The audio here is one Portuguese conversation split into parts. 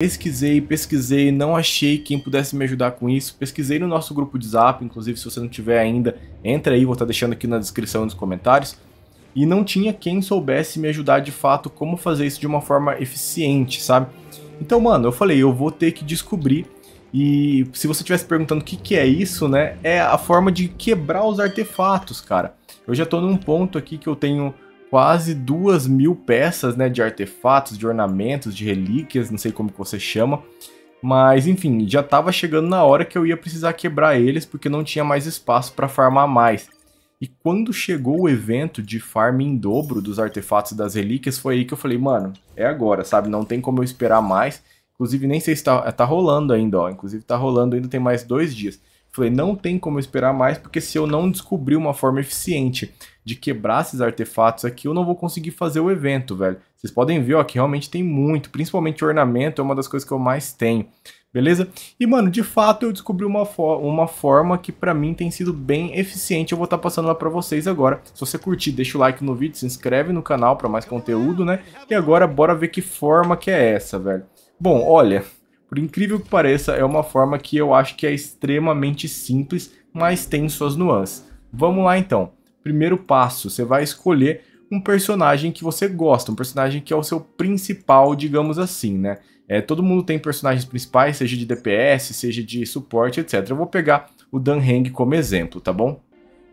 Pesquisei, pesquisei, não achei quem pudesse me ajudar com isso. Pesquisei no nosso grupo de zap, inclusive se você não tiver ainda, entra aí, vou estar deixando aqui na descrição nos comentários. E não tinha quem soubesse me ajudar de fato como fazer isso de uma forma eficiente, sabe? Então, mano, eu falei, eu vou ter que descobrir. E se você estivesse perguntando o que, que é isso, né? É a forma de quebrar os artefatos, cara. Eu já estou num ponto aqui que eu tenho quase duas mil peças né, de artefatos, de ornamentos, de relíquias, não sei como que você chama. Mas enfim, já estava chegando na hora que eu ia precisar quebrar eles porque não tinha mais espaço para farmar mais. E quando chegou o evento de farm em dobro dos artefatos das relíquias, foi aí que eu falei, mano, é agora, sabe? Não tem como eu esperar mais. Inclusive, nem sei se tá, tá rolando ainda, ó. Inclusive, tá rolando ainda, tem mais dois dias. Falei, não tem como esperar mais, porque se eu não descobrir uma forma eficiente de quebrar esses artefatos aqui, eu não vou conseguir fazer o evento, velho. Vocês podem ver, ó, que realmente tem muito, principalmente ornamento é uma das coisas que eu mais tenho. Beleza? E, mano, de fato eu descobri uma, uma forma que pra mim tem sido bem eficiente. Eu vou estar tá passando lá pra vocês agora. Se você curtir, deixa o like no vídeo, se inscreve no canal pra mais conteúdo, né? E agora bora ver que forma que é essa, velho. Bom, olha, por incrível que pareça, é uma forma que eu acho que é extremamente simples, mas tem suas nuances. Vamos lá então. Primeiro passo, você vai escolher um personagem que você gosta, um personagem que é o seu principal, digamos assim, né? É, todo mundo tem personagens principais, seja de DPS, seja de suporte, etc. Eu vou pegar o Dan Heng como exemplo, tá bom?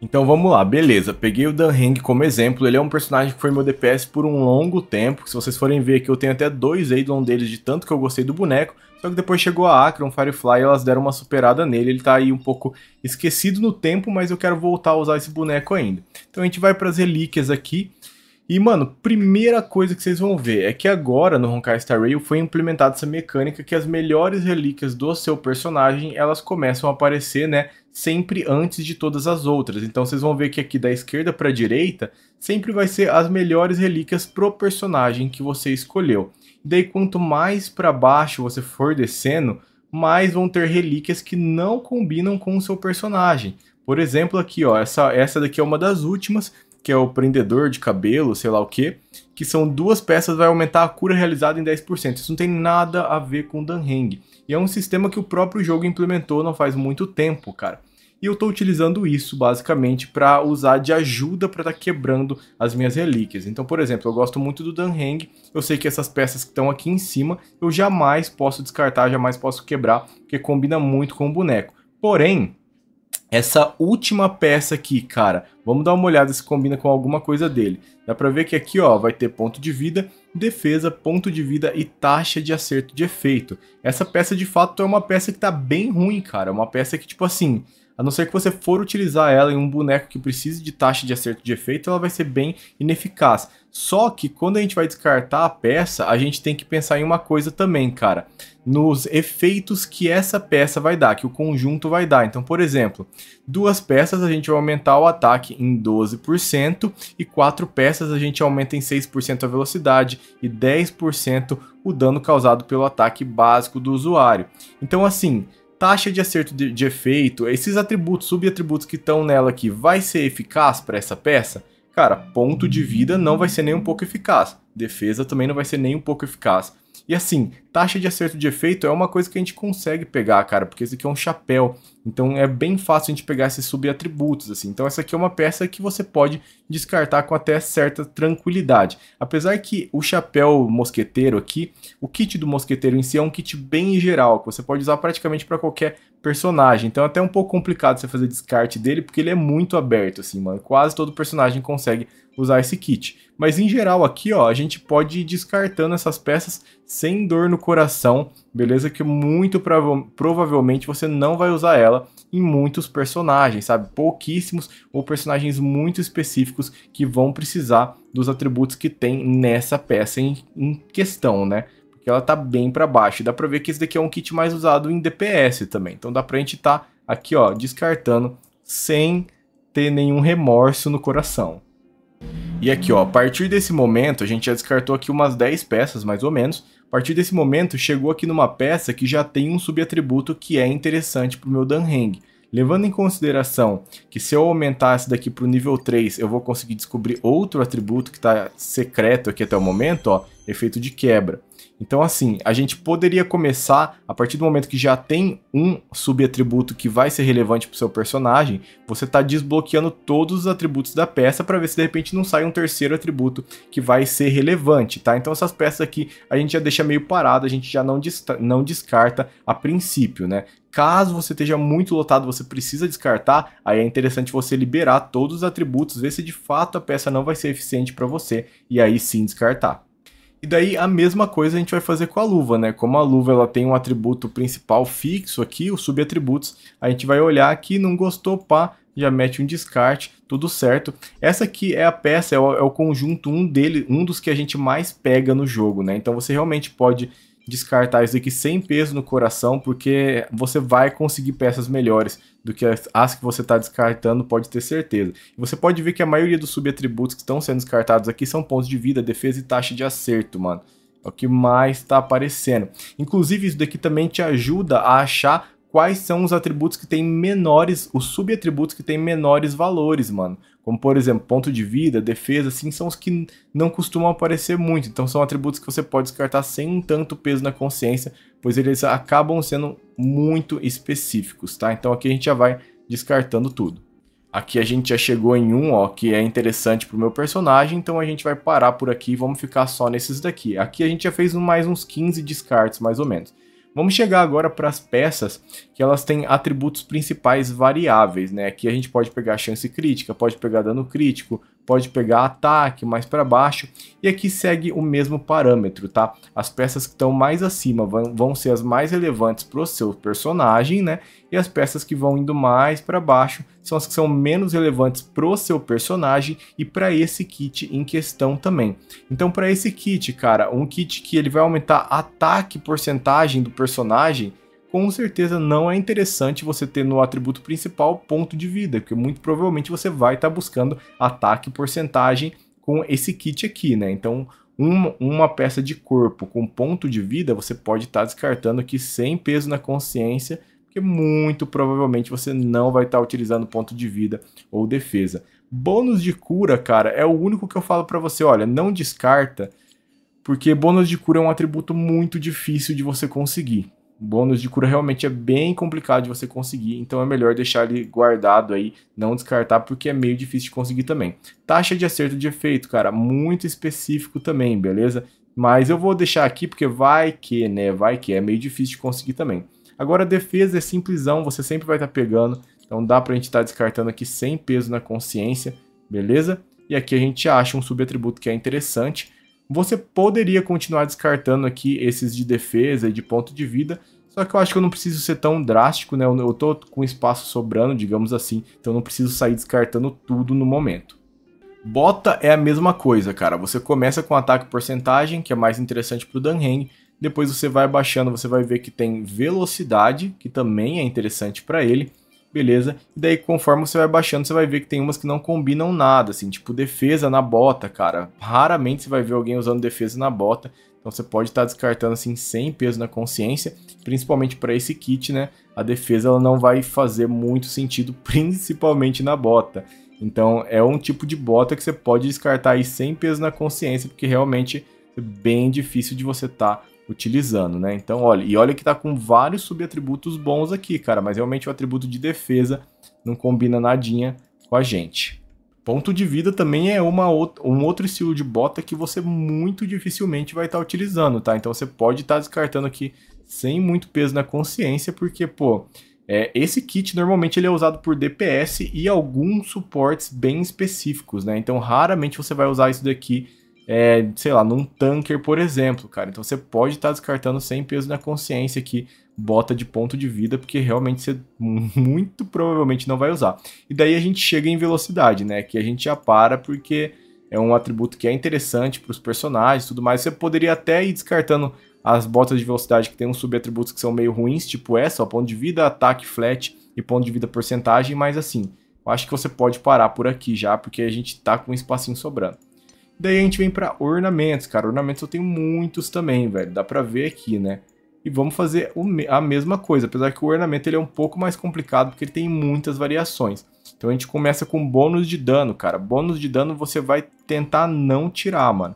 Então vamos lá, beleza, peguei o Dan Heng como exemplo, ele é um personagem que foi meu DPS por um longo tempo, se vocês forem ver aqui eu tenho até dois Eidolon deles de tanto que eu gostei do boneco, só que depois chegou a Akron, Firefly, elas deram uma superada nele, ele tá aí um pouco esquecido no tempo, mas eu quero voltar a usar esse boneco ainda. Então a gente vai pras relíquias aqui. E, mano, primeira coisa que vocês vão ver é que agora no Honkai Star Rail foi implementada essa mecânica que as melhores relíquias do seu personagem, elas começam a aparecer, né, sempre antes de todas as outras. Então vocês vão ver que aqui da esquerda para a direita sempre vai ser as melhores relíquias pro personagem que você escolheu. Daí quanto mais para baixo você for descendo, mais vão ter relíquias que não combinam com o seu personagem. Por exemplo, aqui, ó, essa, essa daqui é uma das últimas, que é o prendedor de cabelo, sei lá o que, que são duas peças, vai aumentar a cura realizada em 10%. Isso não tem nada a ver com Danheng. E é um sistema que o próprio jogo implementou não faz muito tempo, cara. E eu estou utilizando isso basicamente para usar de ajuda para estar tá quebrando as minhas relíquias. Então, por exemplo, eu gosto muito do Danheng, eu sei que essas peças que estão aqui em cima eu jamais posso descartar, jamais posso quebrar, porque combina muito com o boneco. Porém, essa última peça aqui, cara, vamos dar uma olhada se combina com alguma coisa dele. Dá para ver que aqui, ó, vai ter ponto de vida, defesa, ponto de vida e taxa de acerto de efeito. Essa peça, de fato, é uma peça que está bem ruim, cara. É uma peça que, tipo assim, a não ser que você for utilizar ela em um boneco que precise de taxa de acerto de efeito, ela vai ser bem ineficaz. Só que quando a gente vai descartar a peça, a gente tem que pensar em uma coisa também, cara. Nos efeitos que essa peça vai dar, que o conjunto vai dar. Então, por exemplo, duas peças a gente vai aumentar o ataque em 12%, e quatro peças a gente aumenta em 6% a velocidade e 10% o dano causado pelo ataque básico do usuário. Então, assim, taxa de acerto de, de efeito, esses atributos, subatributos que estão nela aqui, vai ser eficaz para essa peça? Cara, ponto de vida não vai ser nem um pouco eficaz. Defesa também não vai ser nem um pouco eficaz. E assim, taxa de acerto de efeito é uma coisa que a gente consegue pegar, cara, porque esse aqui é um chapéu. Então é bem fácil a gente pegar esses subatributos, assim. Então essa aqui é uma peça que você pode descartar com até certa tranquilidade. Apesar que o chapéu mosqueteiro aqui, o kit do mosqueteiro em si é um kit bem geral, que você pode usar praticamente para qualquer personagem. Então é até um pouco complicado você fazer descarte dele, porque ele é muito aberto, assim, mano. Quase todo personagem consegue usar esse kit. Mas em geral aqui, ó, a gente pode ir descartando essas peças sem dor no coração, beleza? Que muito prova provavelmente você não vai usar ela em muitos personagens, sabe? Pouquíssimos ou personagens muito específicos que vão precisar dos atributos que tem nessa peça em, em questão, né? Porque ela tá bem para baixo. Dá para ver que esse daqui é um kit mais usado em DPS também. Então dá pra gente tá aqui, ó, descartando sem ter nenhum remorso no coração. E aqui, ó, a partir desse momento, a gente já descartou aqui umas 10 peças, mais ou menos, partir desse momento, chegou aqui numa peça que já tem um subatributo que é interessante para o meu Danheng. Levando em consideração que se eu aumentasse daqui para o nível 3, eu vou conseguir descobrir outro atributo que está secreto aqui até o momento, ó, efeito de quebra. Então, assim, a gente poderia começar a partir do momento que já tem um subatributo que vai ser relevante para o seu personagem, você está desbloqueando todos os atributos da peça para ver se de repente não sai um terceiro atributo que vai ser relevante, tá? Então, essas peças aqui a gente já deixa meio parado, a gente já não, não descarta a princípio, né? Caso você esteja muito lotado, você precisa descartar, aí é interessante você liberar todos os atributos, ver se de fato a peça não vai ser eficiente para você e aí sim descartar. E daí a mesma coisa a gente vai fazer com a luva, né? Como a luva ela tem um atributo principal fixo aqui, os subatributos, a gente vai olhar aqui, não gostou, pá, já mete um descarte, tudo certo. Essa aqui é a peça, é o, é o, conjunto, um dele, um dos que a gente mais pega no jogo, né? Então você realmente pode descartar isso aqui sem peso no coração, porque você vai conseguir peças melhores do que as, as que você está descartando, pode ter certeza. Você pode ver que a maioria dos subatributos que estão sendo descartados aqui são pontos de vida, defesa e taxa de acerto, mano. É o que mais está aparecendo. Inclusive, isso daqui também te ajuda a achar quais são os atributos que têm menores, os subatributos que têm menores valores, mano como por exemplo, ponto de vida, defesa, assim, são os que não costumam aparecer muito. Então são atributos que você pode descartar sem tanto peso na consciência, pois eles acabam sendo muito específicos, tá? Então aqui a gente já vai descartando tudo. Aqui a gente já chegou em um, ó, que é interessante pro meu personagem, então a gente vai parar por aqui e vamos ficar só nesses daqui. Aqui a gente já fez mais uns 15 descartes, mais ou menos. Vamos chegar agora para as peças que elas têm atributos principais variáveis, né? Aqui a gente pode pegar chance crítica, pode pegar dano crítico, pode pegar ataque mais para baixo e aqui segue o mesmo parâmetro, tá? As peças que estão mais acima vão, vão ser as mais relevantes para o seu personagem, né? E as peças que vão indo mais para baixo são as que são menos relevantes para o seu personagem e para esse kit em questão também. Então para esse kit, cara, um kit que ele vai aumentar ataque porcentagem do personagem com certeza não é interessante você ter no atributo principal ponto de vida, porque muito provavelmente você vai estar tá buscando ataque porcentagem com esse kit aqui, né? Então, uma, uma peça de corpo com ponto de vida, você pode estar tá descartando aqui sem peso na consciência, porque muito provavelmente você não vai estar tá utilizando ponto de vida ou defesa. Bônus de cura, cara, é o único que eu falo para você, olha, não descarta, porque bônus de cura é um atributo muito difícil de você conseguir. Bônus de cura realmente é bem complicado de você conseguir, então é melhor deixar ele guardado aí, não descartar, porque é meio difícil de conseguir também. Taxa de acerto de efeito, cara, muito específico também, beleza? Mas eu vou deixar aqui porque vai que, né? Vai que é meio difícil de conseguir também. Agora, defesa é simplesão, você sempre vai estar tá pegando, então dá pra gente estar tá descartando aqui sem peso na consciência, beleza? E aqui a gente acha um subatributo que é interessante, você poderia continuar descartando aqui esses de defesa e de ponto de vida, só que eu acho que eu não preciso ser tão drástico, né? Eu tô com espaço sobrando, digamos assim, então eu não preciso sair descartando tudo no momento. Bota é a mesma coisa, cara. Você começa com ataque porcentagem, que é mais interessante pro Danheng, depois você vai baixando, você vai ver que tem velocidade, que também é interessante para ele, beleza? E daí, conforme você vai baixando, você vai ver que tem umas que não combinam nada, assim, tipo defesa na bota, cara. Raramente você vai ver alguém usando defesa na bota. Então você pode estar tá descartando assim sem peso na consciência, principalmente para esse kit, né? A defesa ela não vai fazer muito sentido, principalmente na bota. Então é um tipo de bota que você pode descartar aí sem peso na consciência, porque realmente é bem difícil de você estar tá utilizando, né? Então, olha, e olha que tá com vários subatributos bons aqui, cara, mas realmente o atributo de defesa não combina nadinha com a gente. Ponto de vida também é uma um outro estilo de bota que você muito dificilmente vai estar tá utilizando, tá? Então você pode estar tá descartando aqui sem muito peso na consciência, porque, pô, é, esse kit normalmente ele é usado por DPS e alguns suportes bem específicos, né? Então raramente você vai usar isso daqui é, sei lá, num tanker, por exemplo, cara. Então você pode estar tá descartando sem peso na consciência que bota de ponto de vida, porque realmente você muito provavelmente não vai usar. E daí a gente chega em velocidade, né? Que a gente já para porque é um atributo que é interessante para os personagens e tudo mais. Você poderia até ir descartando as botas de velocidade que tem uns subatributos que são meio ruins, tipo essa, ó, ponto de vida, ataque, flat e ponto de vida porcentagem, mas assim, eu acho que você pode parar por aqui já, porque a gente tá com um espacinho sobrando. Daí a gente vem para ornamentos, cara. Ornamentos eu tenho muitos também, velho. Dá para ver aqui, né? E vamos fazer a mesma coisa, apesar que o ornamento ele é um pouco mais complicado porque ele tem muitas variações. Então a gente começa com bônus de dano, cara. Bônus de dano você vai tentar não tirar, mano.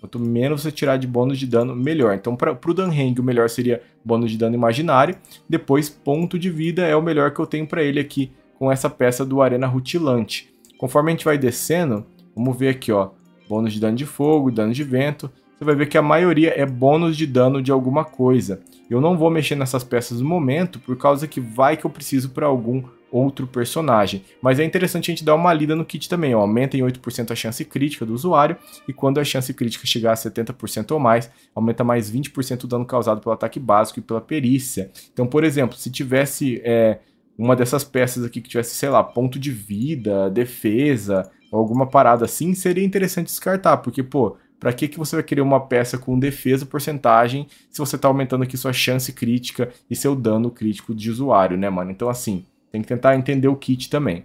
Quanto menos você tirar de bônus de dano, melhor. Então, para o Danheng, o melhor seria bônus de dano imaginário. Depois, ponto de vida é o melhor que eu tenho para ele aqui com essa peça do Arena Rutilante. Conforme a gente vai descendo, vamos ver aqui, ó bônus de dano de fogo, dano de vento, você vai ver que a maioria é bônus de dano de alguma coisa. Eu não vou mexer nessas peças no momento, por causa que vai que eu preciso para algum outro personagem. Mas é interessante a gente dar uma lida no kit também, ó. aumenta em 8% a chance crítica do usuário, e quando a chance crítica chegar a 70% ou mais, aumenta mais 20% o dano causado pelo ataque básico e pela perícia. Então, por exemplo, se tivesse é, uma dessas peças aqui que tivesse, sei lá, ponto de vida, defesa, ou alguma parada assim, seria interessante descartar, porque, pô, para que, que você vai querer uma peça com defesa porcentagem se você tá aumentando aqui sua chance crítica e seu dano crítico de usuário, né, mano? Então, assim, tem que tentar entender o kit também.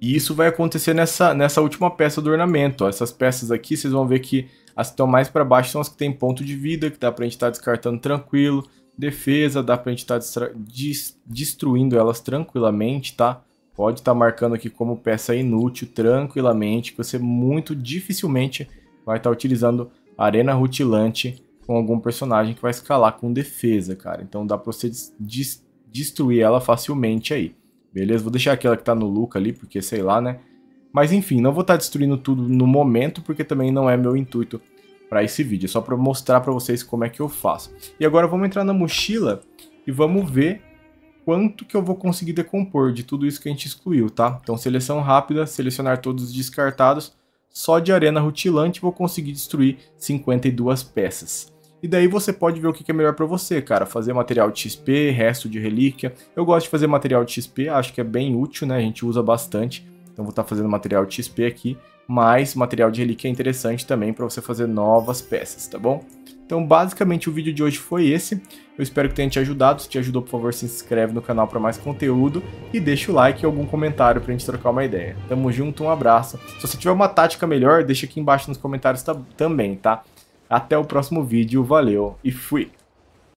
E isso vai acontecer nessa, nessa última peça do ornamento. Ó. Essas peças aqui, vocês vão ver que as que estão mais para baixo são as que tem ponto de vida, que dá pra gente estar tá descartando tranquilo. Defesa, dá pra gente estar tá destruindo elas tranquilamente, tá? Pode estar tá marcando aqui como peça inútil tranquilamente, que você muito dificilmente vai estar tá utilizando arena rutilante com algum personagem que vai escalar com defesa, cara. Então dá para você des destruir ela facilmente aí. Beleza? Vou deixar aquela que tá no Luca ali, porque sei lá, né? Mas enfim, não vou estar tá destruindo tudo no momento, porque também não é meu intuito para esse vídeo. É só para mostrar para vocês como é que eu faço. E agora vamos entrar na mochila e vamos ver quanto que eu vou conseguir decompor de tudo isso que a gente excluiu, tá? Então, seleção rápida, selecionar todos os descartados. Só de arena rutilante vou conseguir destruir 52 peças. E daí você pode ver o que é melhor para você, cara. Fazer material de XP, resto de relíquia. Eu gosto de fazer material de XP, acho que é bem útil, né? A gente usa bastante. Então vou estar tá fazendo material de XP aqui, mas material de relíquia é interessante também para você fazer novas peças, tá bom? Então basicamente o vídeo de hoje foi esse. Eu espero que tenha te ajudado. Se te ajudou, por favor, se inscreve no canal para mais conteúdo e deixa o like e algum comentário para a gente trocar uma ideia. Tamo junto, um abraço. Se você tiver uma tática melhor, deixa aqui embaixo nos comentários também, tá? Até o próximo vídeo, valeu e fui!